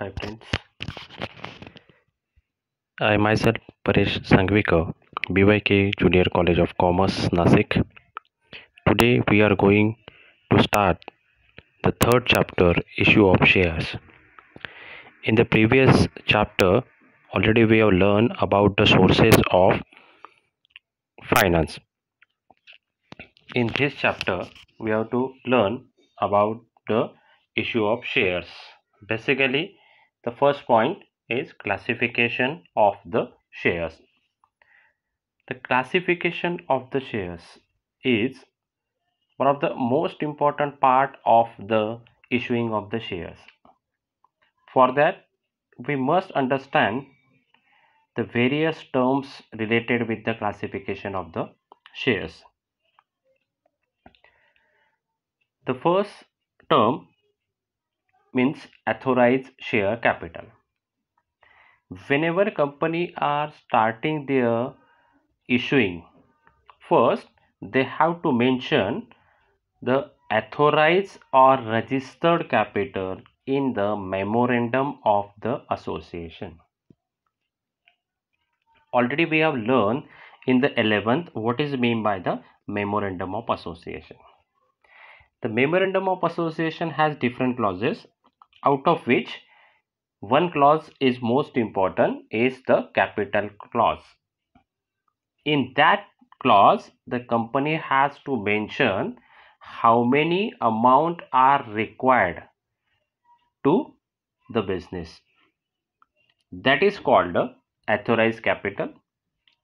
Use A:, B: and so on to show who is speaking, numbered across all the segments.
A: Hi friends, I myself Paresh Sangvikar, BYK Junior College of Commerce, Nasik. Today we are going to start the third chapter issue of shares. In the previous chapter, already we have learned about the sources of finance. In this chapter, we have to learn about the issue of shares. Basically, the first point is classification of the shares. The classification of the shares is one of the most important part of the issuing of the shares. For that, we must understand the various terms related with the classification of the shares. The first term means authorized share capital whenever company are starting their issuing first they have to mention the authorized or registered capital in the memorandum of the association already we have learned in the 11th what is meant by the memorandum of association the memorandum of association has different clauses out of which one clause is most important is the capital clause. In that clause, the company has to mention how many amount are required to the business. That is called authorized capital.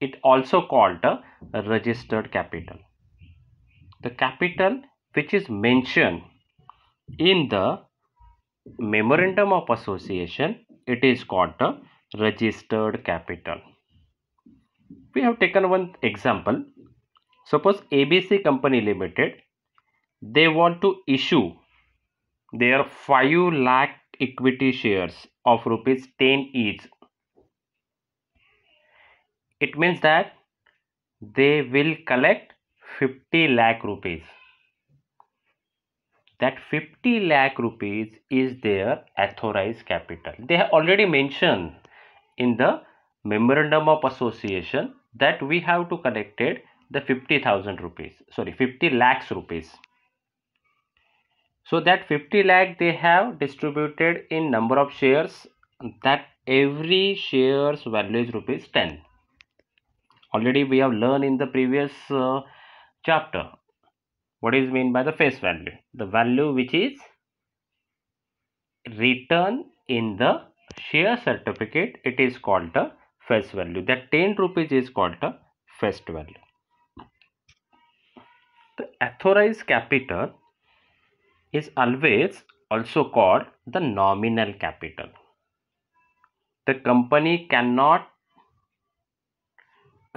A: It also called a registered capital. The capital which is mentioned in the memorandum of association it is called the registered capital we have taken one example suppose abc company limited they want to issue their 5 lakh equity shares of rupees 10 each it means that they will collect 50 lakh rupees that 50 lakh rupees is their authorized capital. They have already mentioned in the memorandum of association that we have to collect the 50,000 rupees, sorry 50 lakhs rupees. So that 50 lakh they have distributed in number of shares that every shares value is rupees 10. Already we have learned in the previous uh, chapter what is meant by the face value the value which is written in the share certificate it is called the face value that 10 rupees is called the face value the authorized capital is always also called the nominal capital the company cannot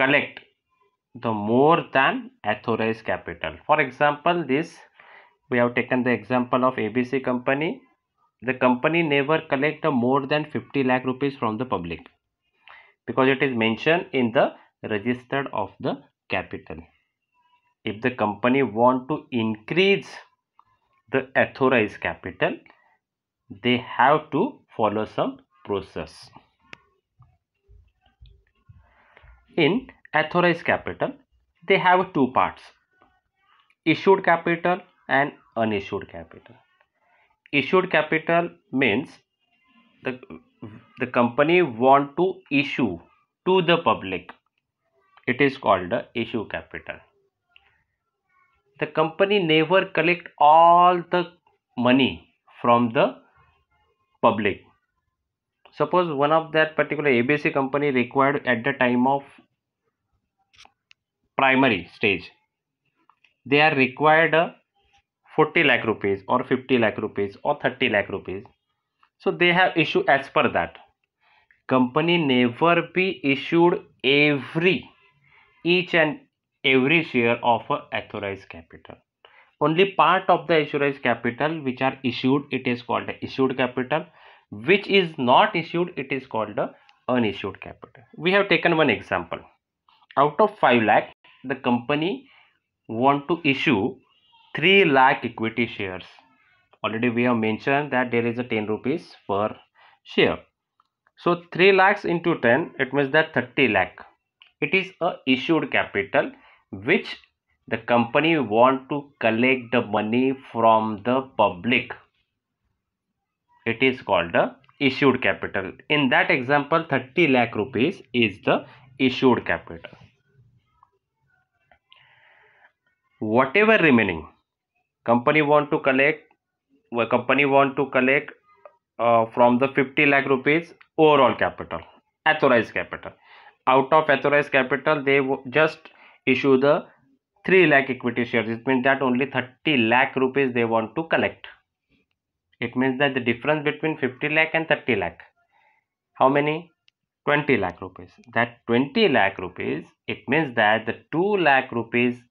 A: collect the more than authorized capital for example this we have taken the example of abc company the company never collect more than 50 lakh rupees from the public because it is mentioned in the register of the capital if the company want to increase the authorized capital they have to follow some process in authorized capital they have two parts issued capital and unissued capital issued capital means the the company want to issue to the public it is called the issue capital the company never collect all the money from the public suppose one of that particular abc company required at the time of primary stage they are required uh, 40 lakh rupees or 50 lakh rupees or 30 lakh rupees so they have issued as per that company never be issued every each and every share of uh, authorized capital only part of the authorized capital which are issued it is called the issued capital which is not issued it is called the uh, unissued capital we have taken one example out of 5 lakh the company want to issue 3 lakh equity shares already we have mentioned that there is a 10 rupees per share so 3 lakhs into 10 it means that 30 lakh it is a issued capital which the company want to collect the money from the public it is called the issued capital in that example 30 lakh rupees is the issued capital whatever remaining company want to collect company want to collect uh, from the 50 lakh rupees overall capital authorized capital out of authorized capital they just issue the 3 lakh equity shares it means that only 30 lakh rupees they want to collect it means that the difference between 50 lakh and 30 lakh how many 20 lakh rupees that 20 lakh rupees it means that the 2 lakh rupees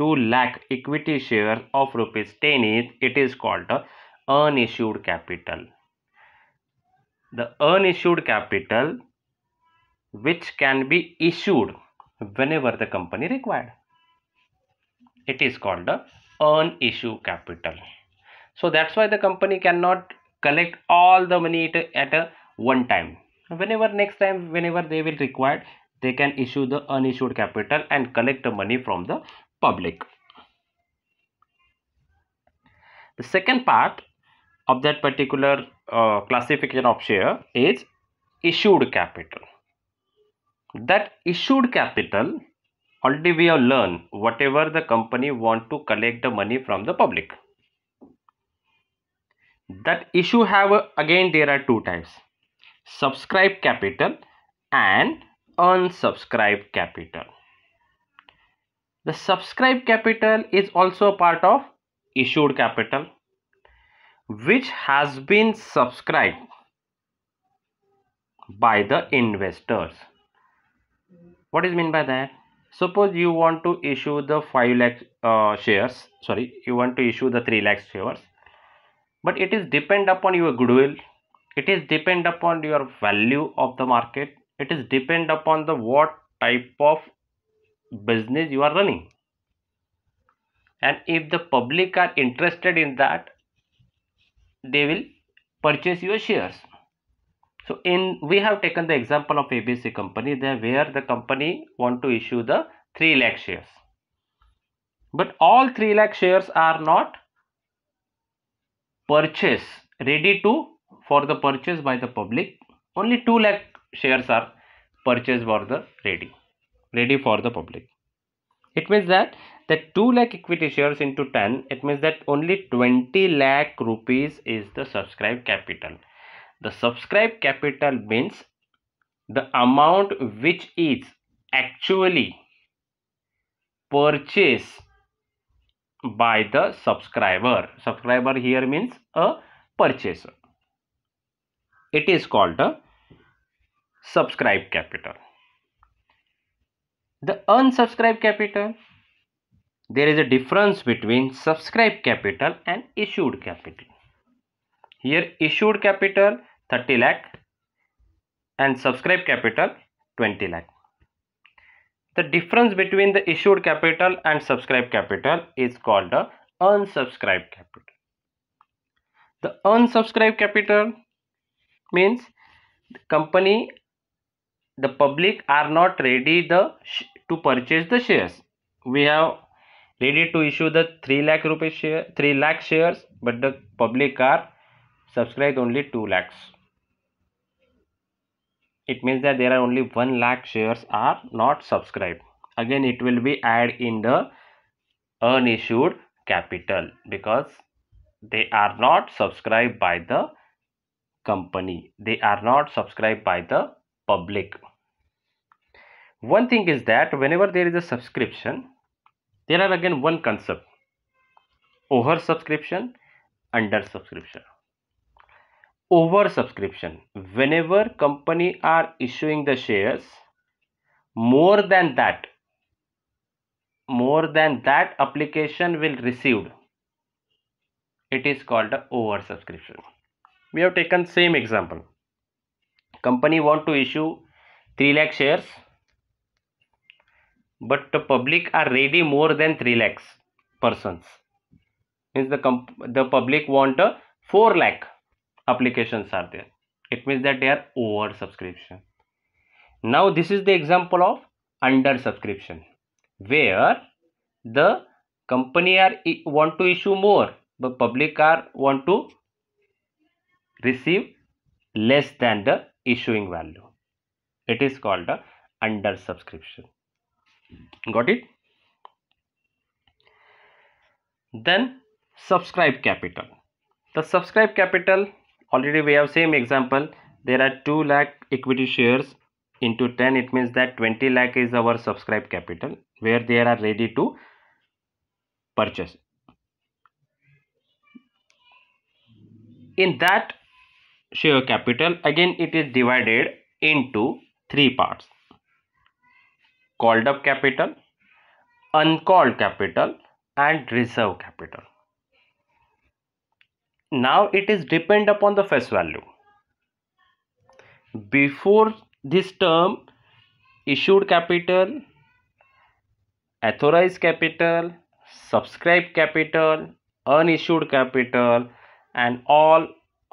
A: 2 lakh equity share of rupees 10 it is called the unissued capital. The unissued capital which can be issued whenever the company required. It is called the unissued capital. So that's why the company cannot collect all the money at a one time. Whenever next time, whenever they will require, they can issue the unissued capital and collect the money from the public. The second part of that particular uh, classification of share is issued capital. That issued capital already we have learned whatever the company want to collect the money from the public. That issue have again there are two types subscribe capital and unsubscribe capital. The subscribed capital is also a part of issued capital which has been subscribed by the investors. What is mean by that? Suppose you want to issue the 5 lakh uh, shares, sorry, you want to issue the 3 lakh shares, but it is depend upon your goodwill, it is depend upon your value of the market, it is depend upon the what type of business you are running and if the public are interested in that they will purchase your shares so in we have taken the example of abc company there where the company want to issue the 3 lakh shares but all 3 lakh shares are not purchase ready to for the purchase by the public only 2 lakh shares are purchased for the ready ready for the public it means that that 2 lakh equity shares into 10 it means that only 20 lakh rupees is the subscribed capital the subscribed capital means the amount which is actually purchased by the subscriber subscriber here means a purchaser it is called a subscribed capital the unsubscribed capital there is a difference between subscribed capital and issued capital here issued capital 30 lakh and subscribed capital 20 lakh the difference between the issued capital and subscribed capital is called the unsubscribed capital the unsubscribed capital means the company the public are not ready the to purchase the shares we have ready to issue the 3 lakh rupees share 3 lakh shares but the public are subscribed only 2 lakhs it means that there are only 1 lakh shares are not subscribed again it will be added in the unissued capital because they are not subscribed by the company they are not subscribed by the public one thing is that whenever there is a subscription there are again one concept over subscription under subscription over subscription whenever company are issuing the shares more than that more than that application will received it is called over subscription we have taken same example company want to issue 3 lakh shares but the public are ready more than 3 lakhs persons means the the public want a 4 lakh applications are there it means that they are over subscription now this is the example of under subscription where the company are want to issue more but public are want to receive less than the issuing value it is called a under subscription got it then subscribe capital the subscribe capital already we have same example there are 2 lakh equity shares into 10 it means that 20 lakh is our subscribe capital where they are ready to purchase in that share capital again it is divided into three parts called up capital uncalled capital and reserve capital now it is depend upon the face value before this term issued capital authorized capital subscribed capital unissued capital and all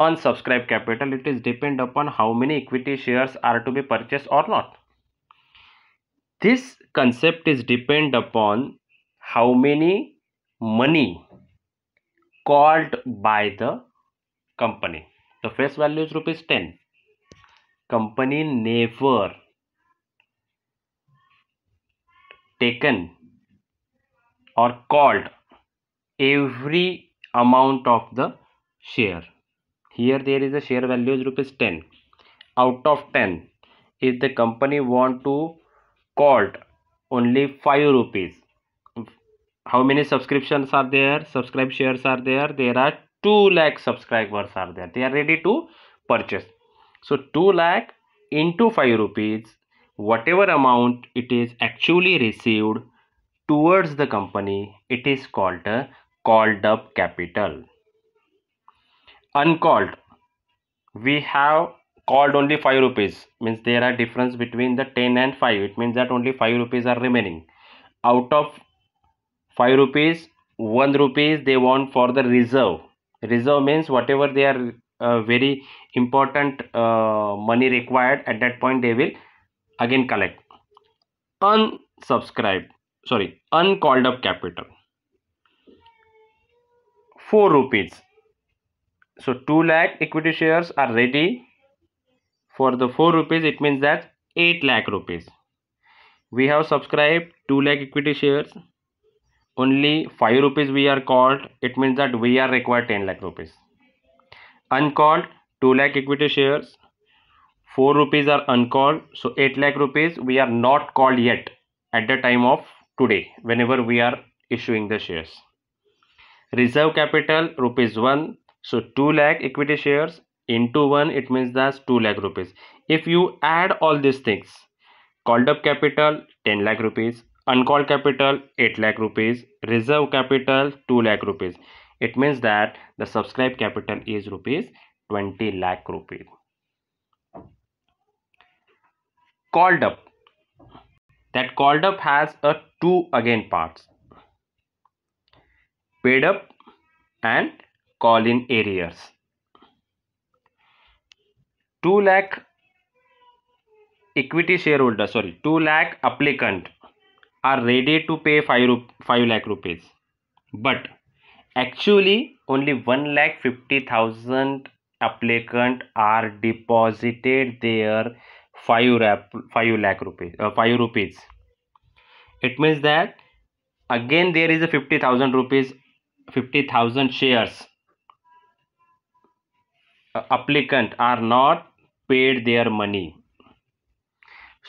A: unsubscribed capital it is depend upon how many equity shares are to be purchased or not this concept is depend upon how many money called by the company the face value is rupees 10 company never taken or called every amount of the share here there is a share value is rupees 10 out of 10 if the company want to called only 5 rupees how many subscriptions are there subscribe shares are there there are 2 lakh subscribers are there they are ready to purchase so 2 lakh into 5 rupees whatever amount it is actually received towards the company it is called a uh, called up capital uncalled we have called only 5 rupees means there are difference between the 10 and 5 it means that only 5 rupees are remaining out of 5 rupees 1 rupees they want for the reserve reserve means whatever they are uh, very important uh, money required at that point they will again collect Unsubscribe. sorry uncalled up capital 4 rupees so 2 lakh equity shares are ready for the 4 rupees it means that 8 lakh rupees we have subscribed 2 lakh equity shares only 5 rupees we are called it means that we are required 10 lakh rupees uncalled 2 lakh equity shares 4 rupees are uncalled so 8 lakh rupees we are not called yet at the time of today whenever we are issuing the shares reserve capital rupees 1 so 2 lakh equity shares into 1 it means that's 2 lakh rupees if you add all these things called up capital 10 lakh rupees uncalled capital 8 lakh rupees reserve capital 2 lakh rupees it means that the subscribed capital is rupees 20 lakh rupees called up that called up has a two again parts paid up and call in arrears 2 lakh equity shareholder sorry 2 lakh applicant are ready to pay 5, 5 lakh rupees but actually only 1 lakh 50000 applicant are deposited their 5 rap, 5 lakh rupees uh, 5 rupees it means that again there is a 50000 rupees 50000 shares uh, applicant are not paid their money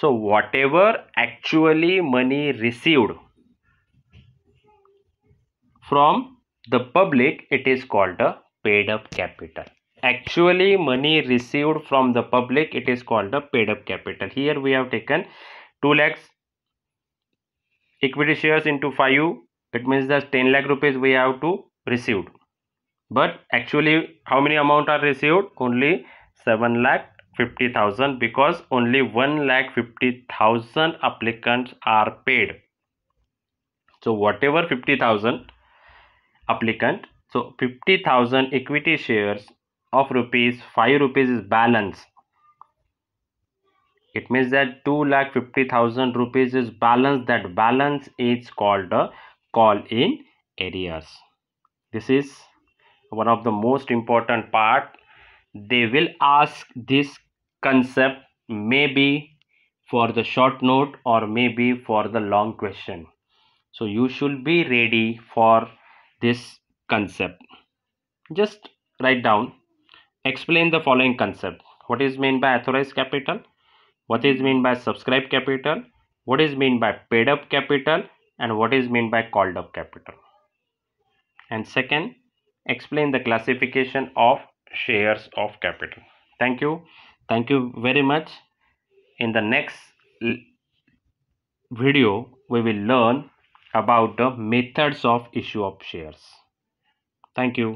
A: so whatever actually money received from the public it is called a paid up capital actually money received from the public it is called the paid up capital here we have taken 2 lakhs equity shares into 5 it means that 10 lakh rupees we have to received but actually how many amount are received only 7 lakh 50,000 because only 1 lakh 50,000 applicants are paid. So whatever 50,000 applicant, so 50,000 equity shares of rupees 5 rupees is balance. It means that 2 lakh 50,000 rupees is balance. That balance is called a call in areas. This is one of the most important part they will ask this concept may be for the short note or maybe for the long question. So you should be ready for this concept. Just write down, explain the following concept. What is meant by authorized capital? What is meant by subscribed capital? What is meant by paid up capital? And what is meant by called up capital? And second, explain the classification of shares of capital. Thank you thank you very much in the next video we will learn about the methods of issue of shares thank you